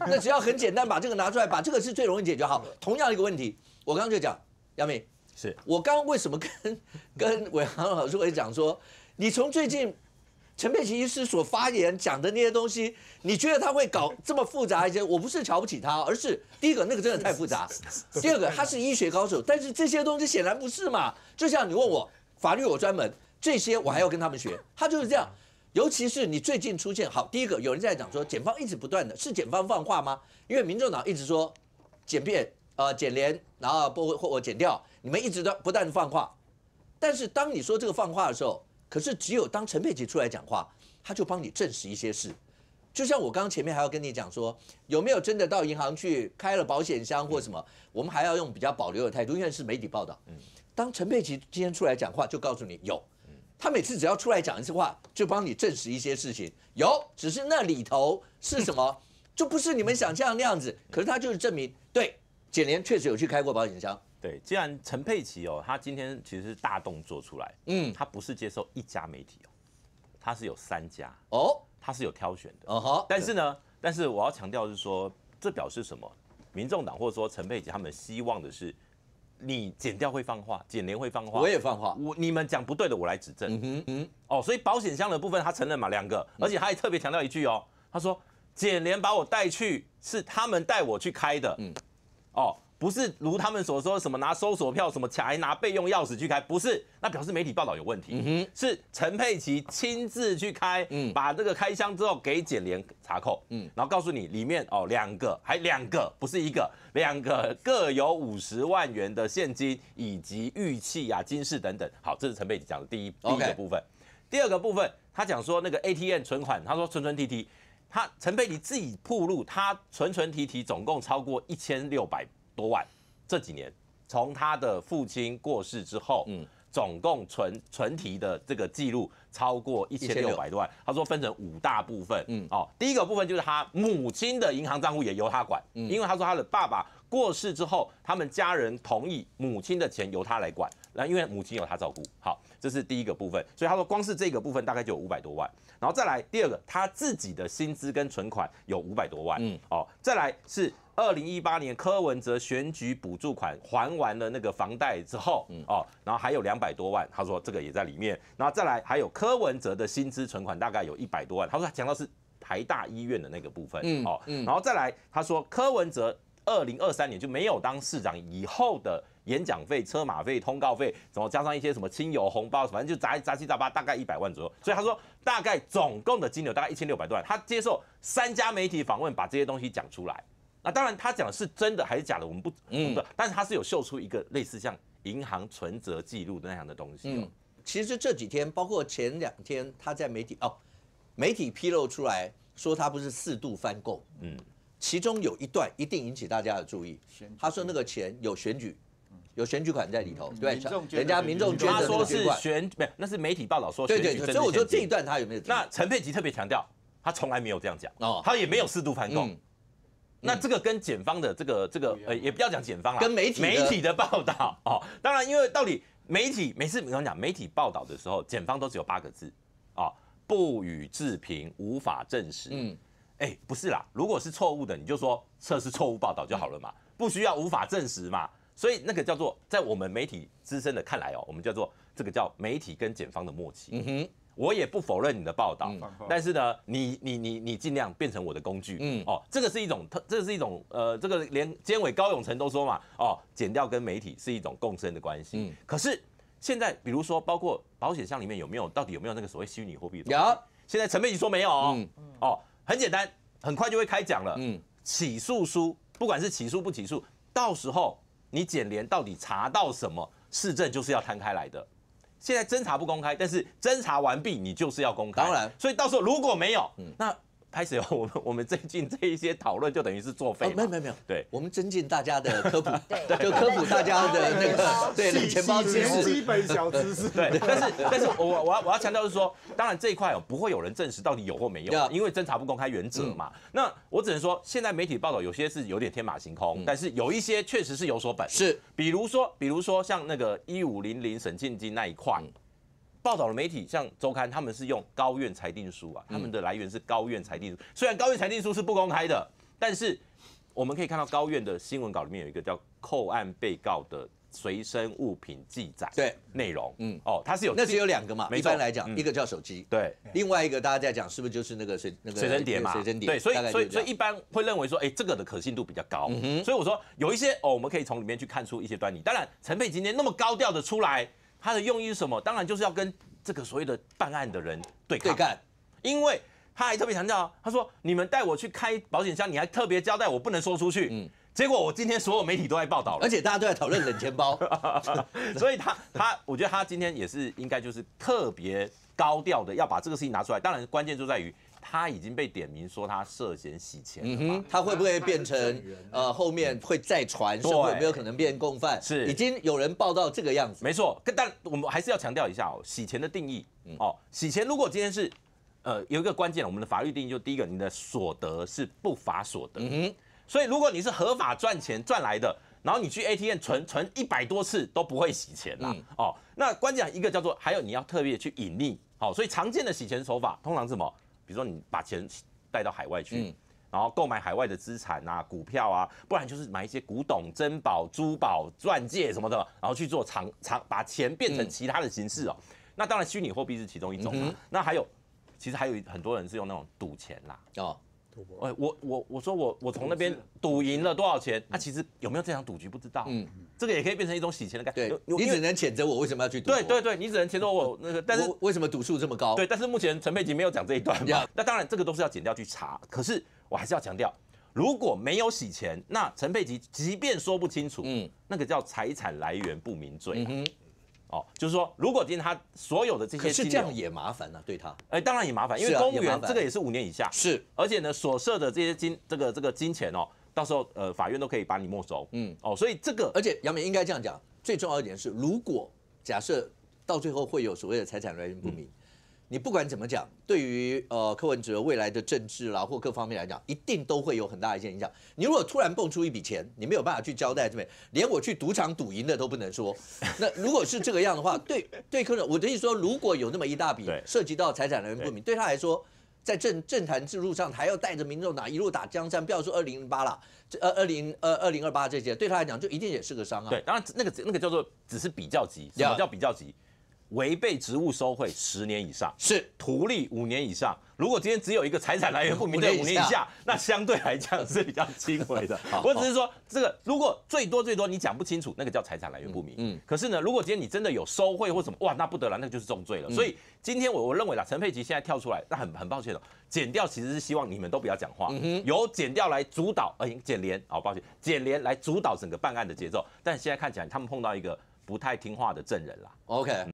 那只要很简单，把这个拿出来，把这个是最容易解决。好，同样一个问题，我刚刚就讲，杨明，是我刚为什么跟 跟韦航老师讲说，你从最近陈佩琪医师所发言讲的那些东西，你觉得他会搞这么复杂一些？我不是瞧不起他，而是第一个那个真的太复杂，第二个他是医学高手，但是这些东西显然不是嘛。就像你问我法律，我专门这些，我还要跟他们学，他就是这样。尤其是你最近出现好，第一个有人在讲说，检方一直不断的是检方放话吗？因为民众党一直说检便，呃检联，然后不或我检掉，你们一直都不断放话。但是当你说这个放话的时候，可是只有当陈佩琪出来讲话，他就帮你证实一些事。就像我刚刚前面还要跟你讲说，有没有真的到银行去开了保险箱或什么？我们还要用比较保留的态度，因为是媒体报道。当陈佩琪今天出来讲话，就告诉你有。他每次只要出来讲一次话，就帮你证实一些事情。有，只是那里头是什么，就不是你们想象那样子。可是他就是证明，对，简莲确实有去开过保险箱。对，既然陈佩琪哦，他今天其实是大动作出来，嗯，他不是接受一家媒体哦，他是有三家哦，他是有挑选的。嗯哈。但是呢，但是我要强调是说，这表示什么？民众党或者说陈佩琪他们希望的是。你剪掉会放话，剪联会放话，我也放话。我你们讲不对的，我来指正。嗯哼嗯，哦，所以保险箱的部分他承认嘛，两个，而且他还特别强调一句哦，他说剪联把我带去，是他们带我去开的。嗯，哦。不是如他们所说，什么拿搜索票，什么抢来拿备用钥匙去开，不是，那表示媒体报道有问题。是陈佩琪亲自去开，把这个开箱之后给检联查扣，嗯，然后告诉你里面哦，两个还两个，不是一个，两个各有五十万元的现金以及玉器啊金饰等等。好，这是陈佩琪讲的第一第一个部分。第二个部分，他讲说那个 ATM 存款，他说存存提提，他陈佩琪自己铺路，他存存提提总共超过一千六百。多万，这几年从他的父亲过世之后，嗯，总共存存提的这个记录超过一千六百多万。他说分成五大部分，嗯，哦，第一个部分就是他母亲的银行账户也由他管，因为他说他的爸爸。过世之后，他们家人同意母亲的钱由他来管，那因为母亲由他照顾，好，这是第一个部分。所以他说，光是这个部分大概就有五百多万。然后再来第二个，他自己的薪资跟存款有五百多万。嗯，哦，再来是二零一八年柯文哲选举补助款还完了那个房贷之后，哦，然后还有两百多万，他说这个也在里面。然后再来还有柯文哲的薪资存款大概有一百多万，他说讲到是台大医院的那个部分，嗯，哦，然后再来他说柯文哲。二零二三年就没有当市长以后的演讲费、车马费、通告费，怎么加上一些什么亲友红包，反正就杂杂七杂八，大概一百万左右。所以他说，大概总共的金额大概一千六百多万。他接受三家媒体访问，把这些东西讲出来。那当然，他讲是真的还是假的，我们不嗯，但是他是有秀出一个类似像银行存折记录那样的东西。嗯，其实这几天，包括前两天，他在媒体哦，媒体披露出来说他不是四度翻供。嗯。其中有一段一定引起大家的注意，他说那个钱有选举，有选举款在里头，对，人家民众捐的说是选，没有，那是媒体报道说选举，所以我说这一段他有没有？那陈佩琪特别强调，他从来没有这样讲，哦，他也没有适度翻供。那这个跟检方的这个这个，呃，也不要讲检方了，跟媒体媒体的报道，哦，当然，因为到底媒体每次怎么讲，媒体报道的时候，检方都只有八个字，啊，不予置评，无法证实，嗯。哎，不是啦，如果是错误的，你就说测试错误报道就好了嘛，不需要无法证实嘛。所以那个叫做在我们媒体资深的看来哦，我们叫做这个叫媒体跟检方的默契。嗯哼，我也不否认你的报道，但是呢，你你你你尽量变成我的工具。嗯哦，这个是一种，这是一种呃，这个连监委高永成都说嘛，哦，检掉跟媒体是一种共生的关系。嗯，可是现在比如说包括保险箱里面有没有到底有没有那个所谓虚拟货币？有。现在陈佩琪说没有。嗯哦。很简单，很快就会开讲了。嗯，起诉书，不管是起诉不起诉，到时候你检联到底查到什么，市政就是要摊开来的。现在侦查不公开，但是侦查完毕，你就是要公开。当然，所以到时候如果没有，嗯，那。开始哦，我们我们最近这一些讨论就等于是作废没有没有没有，对，我们增进大家的科普，对，就科普大家的那个对，知识、基本小知识。对，但是但是我我要我要强调是说，当然这一块哦，不会有人证实到底有或没有，因为侦查不公开原则嘛。那我只能说，现在媒体报道有些是有点天马行空，但是有一些确实是有所本。是，比如说比如说像那个一五零零沈庆金那一块。报道的媒体像周刊，他们是用高院裁定书啊，他们的来源是高院裁定书。虽然高院裁定书是不公开的，但是我们可以看到高院的新闻稿里面有一个叫扣案被告的随身物品记载，对内容，嗯，哦，它是有，那只有两个嘛，一般来讲，一个叫手机，对，另外一个大家在讲是不是就是那个随随身碟嘛，随身碟，对，所以所以所以一般会认为说，哎，这个的可信度比较高。所以我说有一些哦，我们可以从里面去看出一些端倪。当然，陈佩今天那么高调的出来。他的用意是什么？当然就是要跟这个所谓的办案的人对抗。对干，因为他还特别强调，他说：“你们带我去开保险箱，你还特别交代我不能说出去。”嗯，结果我今天所有媒体都在报道了，而且大家都在讨论冷钱包。所以他他，我觉得他今天也是应该就是特别高调的要把这个事情拿出来。当然，关键就在于。他已经被点名说他涉嫌洗钱，他会不会变成呃后面会再传，说有没有可能变共犯？是已经有人报道这个样子。没错，但我们还是要强调一下哦，洗钱的定义哦，洗钱如果今天是呃有一个关键，我们的法律定义就第一个，你的所得是不法所得。嗯所以如果你是合法赚钱赚来的，然后你去 ATM 存存一百多次都不会洗钱啦。哦，那关键一个叫做还有你要特别去隐匿。好，所以常见的洗钱手法通常是什么？比如说，你把钱带到海外去，然后购买海外的资产啊、股票啊，不然就是买一些古董、珍宝、珠宝、钻戒什么的，然后去做长长，把钱变成其他的形式哦。那当然，虚拟货币是其中一种。那还有，其实还有很多人是用那种赌钱啦哦。哎，我我我说我我从那边赌赢了多少钱？他其实有没有这场赌局不知道。嗯，这个也可以变成一种洗钱的。对，你只能谴责我为什么要去赌。对对对，你只能谴责我那个。但是为什么赌数这么高？对，但是目前陈佩琪没有讲这一段嘛？那当然，这个都是要剪掉去查。可是我还是要强调，如果没有洗钱，那陈佩琪即便说不清楚，嗯，那个叫财产来源不明罪。嗯哼。哦，就是说，如果今天他所有的这些，可是这样也麻烦呢，对他，哎，当然也麻烦，因为公务员这个也是五年以下，是，而且呢，所涉的这些金，这个这个金钱哦，到时候呃，法院都可以把你没收，嗯，哦，所以这个，而且杨明应该这样讲，最重要一点是，如果假设到最后会有所谓的财产来源不明。你不管怎么讲，对于呃柯文哲未来的政治啦或各方面来讲，一定都会有很大的一些影响。你如果突然蹦出一笔钱，你没有办法去交代这边，连我去赌场赌赢的都不能说。那如果是这个样的话，对对柯文，我的意思说，如果有那么一大笔涉及到财产来源不明，对他来说，在政政坛之路上还要带着民众党一路打江山，不要说二零零八了，这二二零二二零二八这些，对他来讲就一定也是个伤啊。对，当然那个那个叫做只是比较级，什么叫比较级？违背职务收贿十年以上是图利五年以上。如果今天只有一个财产来源不明的五年以下，那相对来讲是比较轻微的。我只是说，这个如果最多最多你讲不清楚，那个叫财产来源不明。嗯，可是呢，如果今天你真的有收贿或什么哇，那不得了，那就是重罪了。所以今天我我认为啦，陈佩琪现在跳出来，那很很抱歉的减掉，其实是希望你们都不要讲话，由减掉来主导。哎，减联，好抱歉，减联来主导整个办案的节奏。但现在看起来他们碰到一个不太听话的证人啦。OK。